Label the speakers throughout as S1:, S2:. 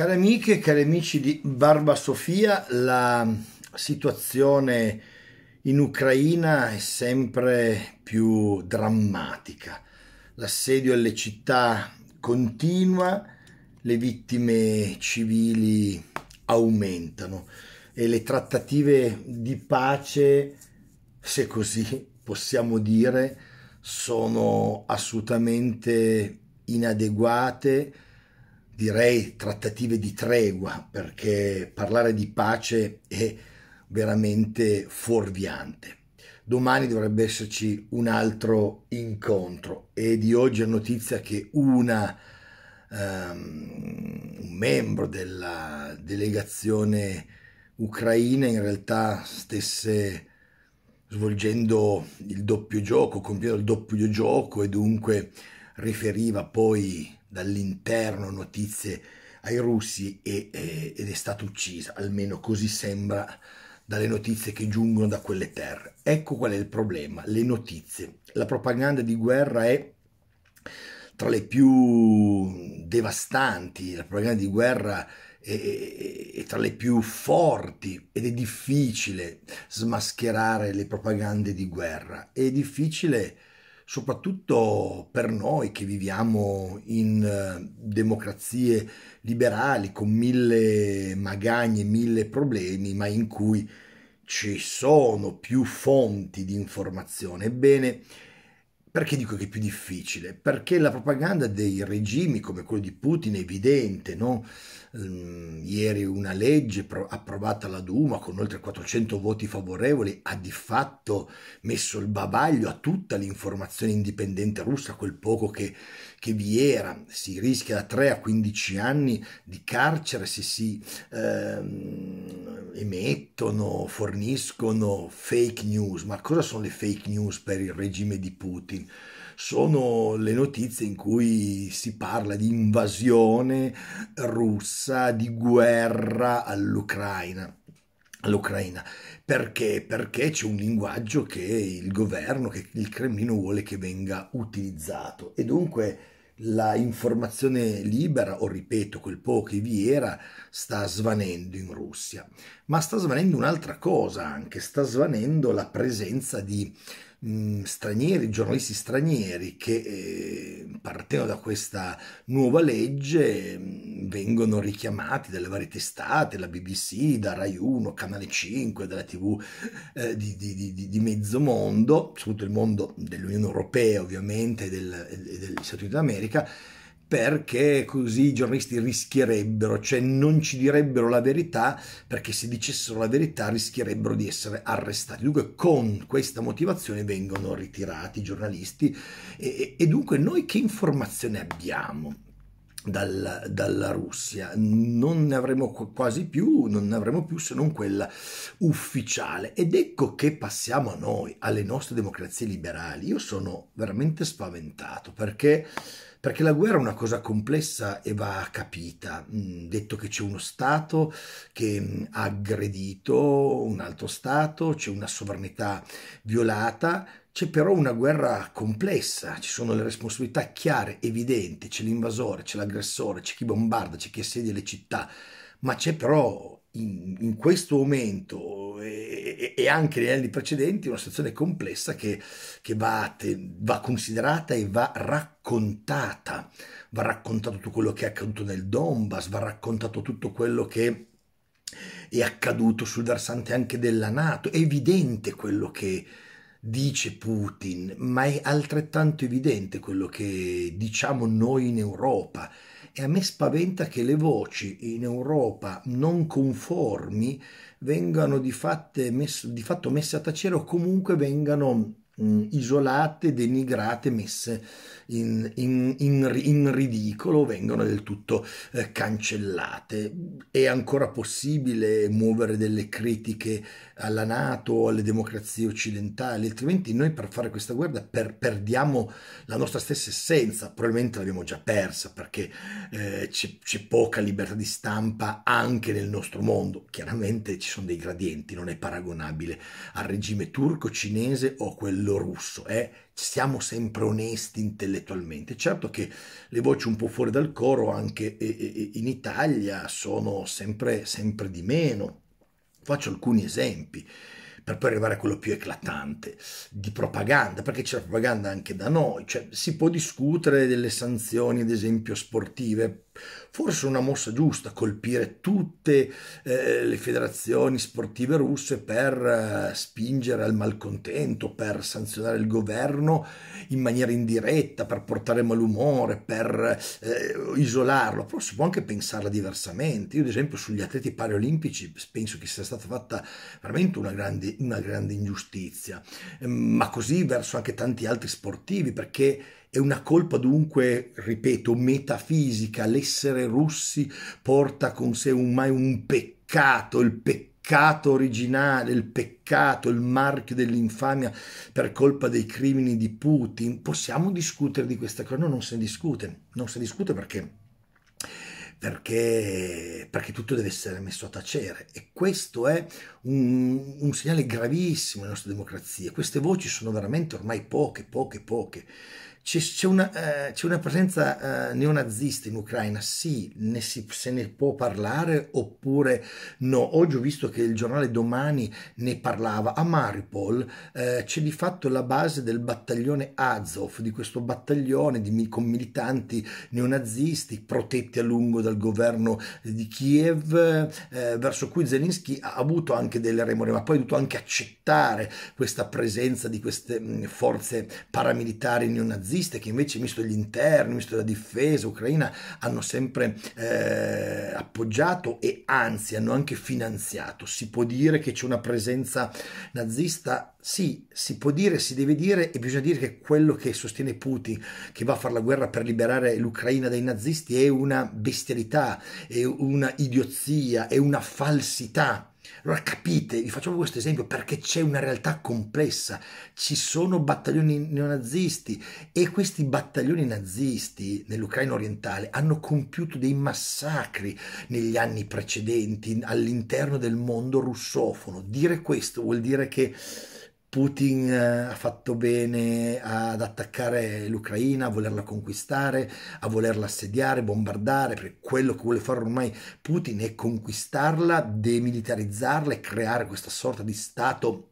S1: Cari amiche e cari amici di Barba Sofia, la situazione in Ucraina è sempre più drammatica. L'assedio alle città continua, le vittime civili aumentano e le trattative di pace, se così possiamo dire, sono assolutamente inadeguate direi trattative di tregua, perché parlare di pace è veramente fuorviante. Domani dovrebbe esserci un altro incontro e di oggi è notizia che una, um, un membro della delegazione ucraina in realtà stesse svolgendo il doppio gioco, compiendo il doppio gioco e dunque riferiva poi dall'interno notizie ai russi e, e, ed è stata uccisa, almeno così sembra dalle notizie che giungono da quelle terre. Ecco qual è il problema, le notizie. La propaganda di guerra è tra le più devastanti, la propaganda di guerra è, è, è tra le più forti ed è difficile smascherare le propagande di guerra, è difficile soprattutto per noi che viviamo in eh, democrazie liberali con mille magagne, mille problemi, ma in cui ci sono più fonti di informazione. Ebbene, perché dico che è più difficile? Perché la propaganda dei regimi come quello di Putin è evidente, no? Ehm, ieri una legge approvata alla Duma con oltre 400 voti favorevoli ha di fatto messo il bavaglio a tutta l'informazione indipendente russa, quel poco che, che vi era. Si rischia da 3 a 15 anni di carcere se si... Ehm, emettono, forniscono fake news. Ma cosa sono le fake news per il regime di Putin? Sono le notizie in cui si parla di invasione russa, di guerra all'Ucraina all'Ucraina. Perché? Perché c'è un linguaggio che il governo, che il Cremlino vuole che venga utilizzato e dunque la informazione libera, o ripeto, quel poco che vi era, sta svanendo in Russia. Ma sta svanendo un'altra cosa anche, sta svanendo la presenza di Mm, stranieri, giornalisti stranieri che eh, partendo da questa nuova legge mm, vengono richiamati dalle varie testate, la BBC, da Rai 1, Canale 5, dalla TV eh, di, di, di, di, mezzo mondo, soprattutto il mondo dell'Unione Europea ovviamente e, del, e degli Stati Uniti d'America perché così i giornalisti rischierebbero, cioè non ci direbbero la verità, perché se dicessero la verità rischierebbero di essere arrestati. Dunque con questa motivazione vengono ritirati i giornalisti e, e dunque noi che informazione abbiamo? Dalla, dalla, Russia. Non ne avremo quasi più, non ne avremo più se non quella ufficiale. Ed ecco che passiamo a noi, alle nostre democrazie liberali. Io sono veramente spaventato perché perché la guerra è una cosa complessa e va capita. Mm, detto che c'è uno Stato che mm, ha aggredito un altro Stato, c'è una sovranità violata, c'è però una guerra complessa, ci sono le responsabilità chiare, evidenti, c'è l'invasore, c'è l'aggressore, c'è chi bombarda, c'è chi assedia le città, ma c'è però in, in questo momento e, e, anche negli anni precedenti una situazione complessa che, che va, te, va considerata e va raccontata. Va raccontato tutto quello che è accaduto nel Donbass, va raccontato tutto quello che è accaduto sul versante anche della Nato. È evidente quello che, dice Putin, ma è altrettanto evidente quello che diciamo noi in Europa. E a me spaventa che le voci in Europa non conformi vengano di, messo, di fatto messe a tacere o comunque vengano mh, isolate, denigrate, messe in, in, in, in ridicolo vengono del tutto eh, cancellate. È ancora possibile muovere delle critiche alla Nato, alle democrazie occidentali, altrimenti noi per fare questa guerra per, perdiamo la nostra stessa essenza, probabilmente l'abbiamo già persa perché eh, c'è poca libertà di stampa anche nel nostro mondo, chiaramente ci sono dei gradienti, non è paragonabile al regime turco, cinese o a quello russo, è eh? siamo sempre onesti intellettualmente. Certo che le voci un po' fuori dal coro anche in Italia sono sempre, sempre di meno. Faccio alcuni esempi per poi arrivare a quello più eclatante di propaganda, perché c'è la propaganda anche da noi, cioè si può discutere delle sanzioni, ad esempio, sportive, Forse una mossa giusta colpire tutte eh, le federazioni sportive russe per eh, spingere al malcontento, per sanzionare il governo in maniera indiretta, per portare malumore, per eh, isolarlo, però si può anche pensarla diversamente. Io ad esempio sugli atleti paralimpici penso che sia stata fatta veramente una grande, una grande ingiustizia, ehm, ma così verso anche tanti altri sportivi perché è una colpa dunque, ripeto, metafisica. L'essere russi porta con sé un, mai un peccato, il peccato peccato originale, il peccato, il marchio dell'infamia per colpa dei crimini di Putin. Possiamo discutere di questa cosa? No, non se ne discute, non si discute perché, perché, perché tutto deve essere messo a tacere e questo è un, un segnale gravissimo nella nostra democrazia. Queste voci sono veramente ormai poche, poche, poche c'è, una, eh, una, presenza eh, neonazista in Ucraina, sì, ne si, se ne può parlare oppure no. Oggi ho visto che il giornale Domani ne parlava. A Maripol eh, c'è di fatto la base del battaglione Azov, di questo battaglione di, con militanti neonazisti protetti a lungo dal governo di Kiev, eh, verso cui Zelensky ha avuto anche delle remore, ma poi ha dovuto anche accettare questa presenza di queste mh, mm, forze paramilitari neonazisti naziste che invece ministro degli interni, ministro della difesa ucraina hanno sempre eh, appoggiato e anzi hanno anche finanziato. Si può dire che c'è una presenza nazista? Sì, si può dire, si deve dire e bisogna dire che quello che sostiene Putin, che va a fare la guerra per liberare l'Ucraina dai nazisti, è una bestialità, è una idiozia, è una falsità allora capite, vi faccio questo esempio perché c'è una realtà complessa, ci sono battaglioni neonazisti e questi battaglioni nazisti nell'Ucraina orientale hanno compiuto dei massacri negli anni precedenti all'interno del mondo russofono. Dire questo vuol dire che Putin eh, ha fatto bene ad attaccare l'Ucraina, a volerla conquistare, a volerla assediare, bombardare, perché quello che vuole fare ormai Putin è conquistarla, demilitarizzarla e creare questa sorta di Stato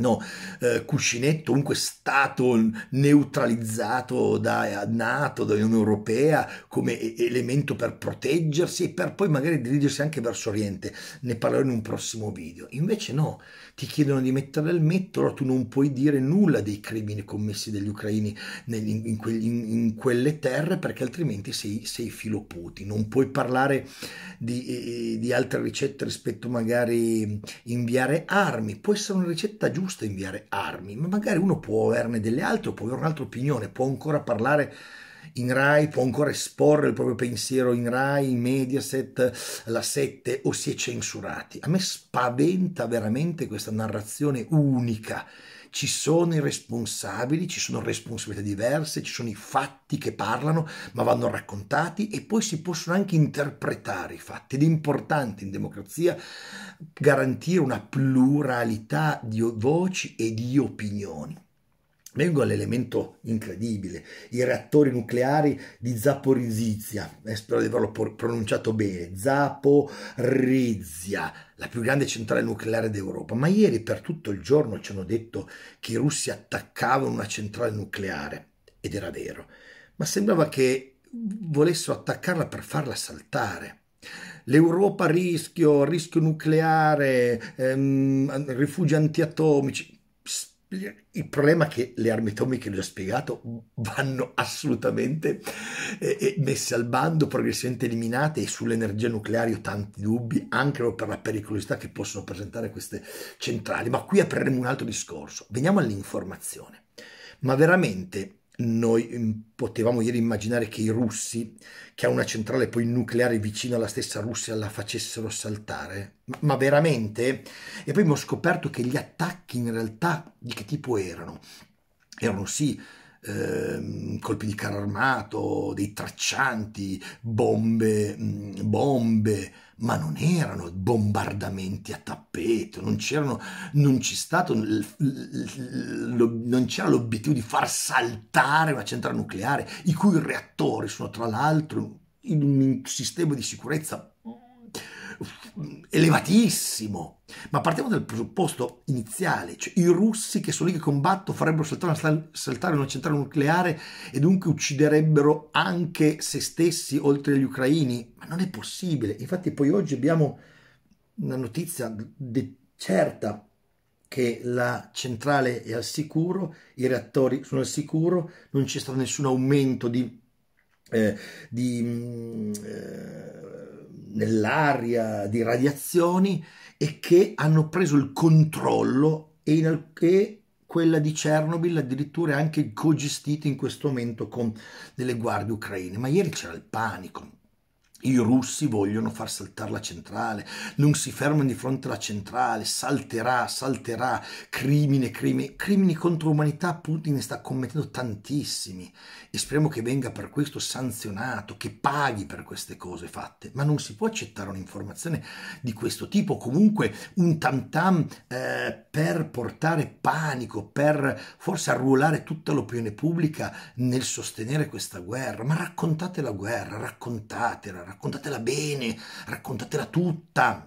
S1: no, eh, cuscinetto comunque stato neutralizzato da eh, Nato, dall'Unione Europea come elemento per proteggersi e per poi magari dirigersi anche verso Oriente, ne parlerò in un prossimo video. Invece no, ti chiedono di mettere il metto, tu non puoi dire nulla dei crimini commessi dagli ucraini nel, in, in, in, in, quelle terre perché altrimenti sei, sei filo Putin, non puoi parlare di, eh, eh, di altre ricette rispetto magari mm, inviare armi, può essere una ricetta giusta giusto inviare armi, ma magari uno può averne delle altre, può avere un'altra opinione, può ancora parlare in Rai, può ancora esporre il proprio pensiero in Rai, in Mediaset, la 7 o si è censurati. A me spaventa veramente questa narrazione unica ci sono i responsabili, ci sono responsabilità diverse, ci sono i fatti che parlano, ma vanno raccontati e poi si possono anche interpretare i fatti. Ed è importante in democrazia garantire una pluralità di voci e di opinioni. Vengo all'elemento incredibile, i reattori nucleari di Zaporizia, eh, spero di averlo pronunciato bene, Zaporizia, la più grande centrale nucleare d'Europa, ma ieri per tutto il giorno ci hanno detto che i russi attaccavano una centrale nucleare, ed era vero, ma sembrava che volessero attaccarla per farla saltare. L'Europa a rischio, rischio nucleare, ehm, rifugi antiatomici, il problema è che le armi atomiche, l'ho ho spiegato, vanno assolutamente eh, eh, messe al bando, progressivamente eliminate e sull'energia nucleare ho tanti dubbi, anche per la pericolosità che possono presentare queste centrali. Ma qui apriremo un altro discorso. Veniamo all'informazione. Ma veramente noi mm, potevamo ieri immaginare che i russi, che ha una centrale poi nucleare vicino alla stessa Russia, la facessero saltare. Ma veramente? E poi mi ho scoperto che gli attacchi in realtà di che tipo erano? Erano sì eh, colpi di carro armato, dei traccianti, bombe, mm, bombe ma non erano bombardamenti a tappeto, non, non, stato, non c'era l'obiettivo di far saltare una centrale nucleare, i cui reattori sono tra l'altro in un sistema di sicurezza elevatissimo. Ma partiamo dal presupposto iniziale, cioè i russi che sono lì che combattono farebbero saltare, saltare una centrale nucleare e dunque ucciderebbero anche se stessi oltre agli ucraini. Ma non è possibile. Infatti poi oggi abbiamo una notizia certa che la centrale è al sicuro, i reattori sono al sicuro, non c'è stato nessun aumento di, eh, di mm, eh, nell'aria di radiazioni e che hanno preso il controllo e, in, e quella di Chernobyl addirittura è anche co cogestita in questo momento con delle guardie ucraine. Ma ieri c'era il panico, i russi vogliono far saltare la centrale, non si fermano di fronte alla centrale, salterà, salterà, crimine, crimine, crimini contro l'umanità Putin ne sta commettendo tantissimi e speriamo che venga per questo sanzionato, che paghi per queste cose fatte, ma non si può accettare un'informazione di questo tipo, comunque un tam tam eh, per portare panico, per forse arruolare tutta l'opinione pubblica nel sostenere questa guerra, ma raccontate la guerra, raccontatela raccontatela bene, raccontatela tutta.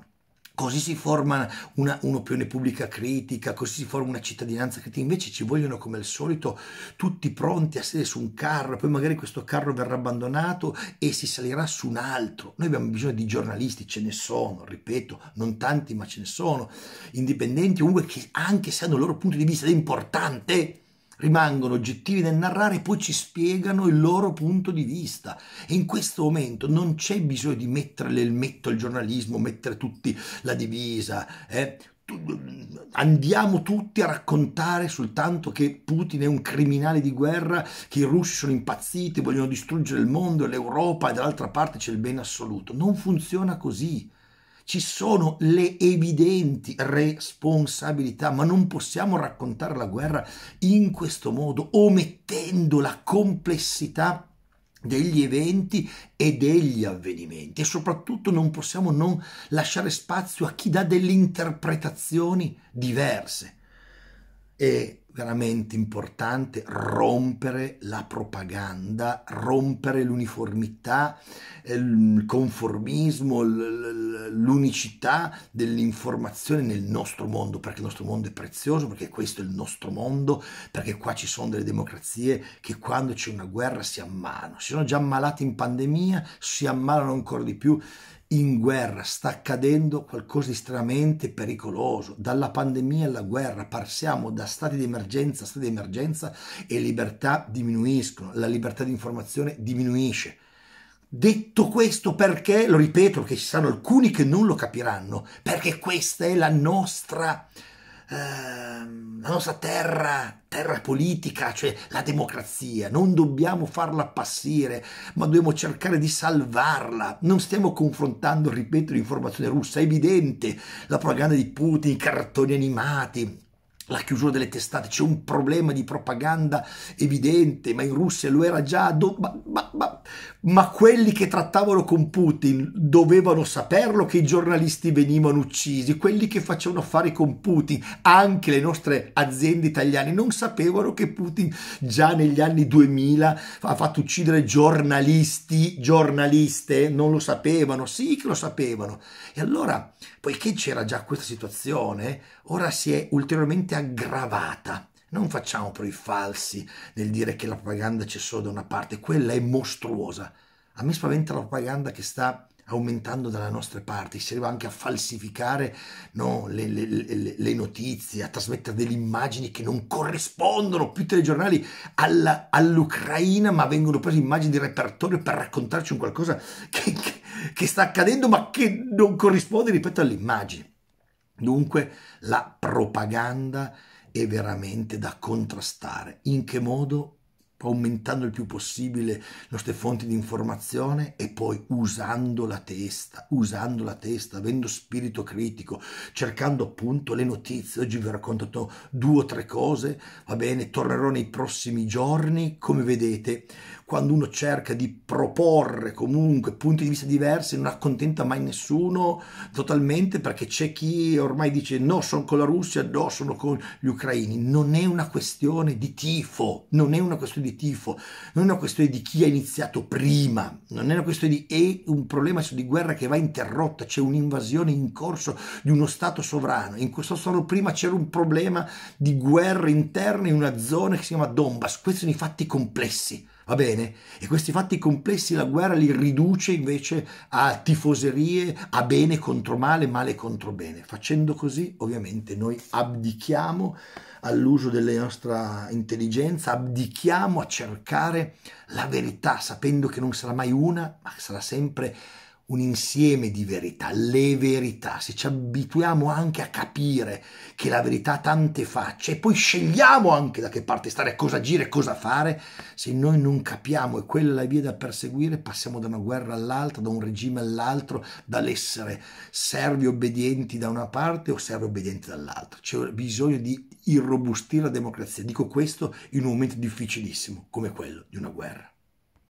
S1: Così si forma una, un'opinione pubblica critica, così si forma una cittadinanza critica. Invece ci vogliono, come al solito, tutti pronti a sedere su un carro, poi magari questo carro verrà abbandonato e si salirà su un altro. Noi abbiamo bisogno di giornalisti, ce ne sono, ripeto, non tanti, ma ce ne sono, indipendenti, comunque che anche se hanno il loro punto di vista ed è importante rimangono oggettivi nel narrare e poi ci spiegano il loro punto di vista. E in questo momento non c'è bisogno di mettere l'elmetto al giornalismo, mettere tutti la divisa. Eh? Andiamo tutti a raccontare soltanto che Putin è un criminale di guerra, che i russi sono impazziti, vogliono distruggere il mondo, e l'Europa e dall'altra parte c'è il bene assoluto. Non funziona così. Ci sono le evidenti responsabilità, ma non possiamo raccontare la guerra in questo modo, omettendo la complessità degli eventi e degli avvenimenti e soprattutto non possiamo non lasciare spazio a chi dà delle interpretazioni diverse. E veramente importante rompere la propaganda, rompere l'uniformità, eh, il conformismo, l'unicità dell'informazione nel nostro mondo, perché il nostro mondo è prezioso, perché questo è il nostro mondo, perché qua ci sono delle democrazie che quando c'è una guerra si ammalano, si sono già ammalati in pandemia, si ammalano ancora di più in guerra, sta accadendo qualcosa di estremamente pericoloso, dalla pandemia alla guerra, passiamo da stati di emergenza a stati di emergenza e libertà diminuiscono, la libertà di informazione diminuisce. Detto questo, perché, lo ripeto, perché ci saranno alcuni che non lo capiranno, perché questa è la nostra Ehm, la nostra terra, terra politica, cioè la democrazia, non dobbiamo farla passire, ma dobbiamo cercare di salvarla. Non stiamo confrontando, ripeto, l'informazione russa, è evidente la propaganda di Putin, i cartoni animati, la chiusura delle testate, c'è un problema di propaganda evidente, ma in Russia lo era già, do- ma, ma, ma ma quelli che trattavano con Putin dovevano saperlo che i giornalisti venivano uccisi, quelli che facevano affari con Putin, anche le nostre aziende italiane, non sapevano che Putin già negli anni 2000 ha fatto uccidere giornalisti, giornaliste, non lo sapevano, sì che lo sapevano. E allora, poiché c'era già questa situazione, ora si è ulteriormente aggravata. Non facciamo però i falsi nel dire che la propaganda c'è solo da una parte, quella è mostruosa. A me spaventa la propaganda che sta aumentando dalle nostre parti, si arriva anche a falsificare no, le, le, le, le, notizie, a trasmettere delle immagini che non corrispondono più telegiornali alla, all'Ucraina, ma vengono prese immagini di repertorio per raccontarci un qualcosa che, che, che sta accadendo, ma che non corrisponde, ripeto, all'immagine. Dunque, la propaganda è veramente da contrastare. In che modo? aumentando il più possibile le nostre fonti di informazione e poi usando la testa, usando la testa, avendo spirito critico, cercando appunto le notizie. Oggi vi ho raccontato due o tre cose, va bene, tornerò nei prossimi giorni. Come vedete, quando uno cerca di proporre comunque punti di vista diversi, non accontenta mai nessuno totalmente perché c'è chi ormai dice no, sono con la Russia, no, sono con gli ucraini. Non è una questione di tifo, non è una questione di tifo, non è una questione di chi ha iniziato prima, non è una questione di è un problema di guerra che va interrotta, c'è un'invasione in corso di uno Stato sovrano. In questo Stato prima c'era un problema di guerra interna in una zona che si chiama Donbass. Questi sono i fatti complessi. Va bene? E questi fatti complessi la guerra li riduce invece a tifoserie, a bene contro male, male contro bene. Facendo così, ovviamente, noi abdichiamo all'uso della nostra intelligenza, abdichiamo a cercare la verità sapendo che non sarà mai una, ma sarà sempre un insieme di verità, le verità, se ci abituiamo anche a capire che la verità ha tante facce e poi scegliamo anche da che parte stare, cosa agire, cosa fare, se noi non capiamo e quella è la via da perseguire, passiamo da una guerra all'altra, da un regime all'altro, dall'essere servi obbedienti da una parte o servi obbedienti dall'altra. C'è bisogno di irrobustire la democrazia. Dico questo in un momento difficilissimo come quello di una guerra.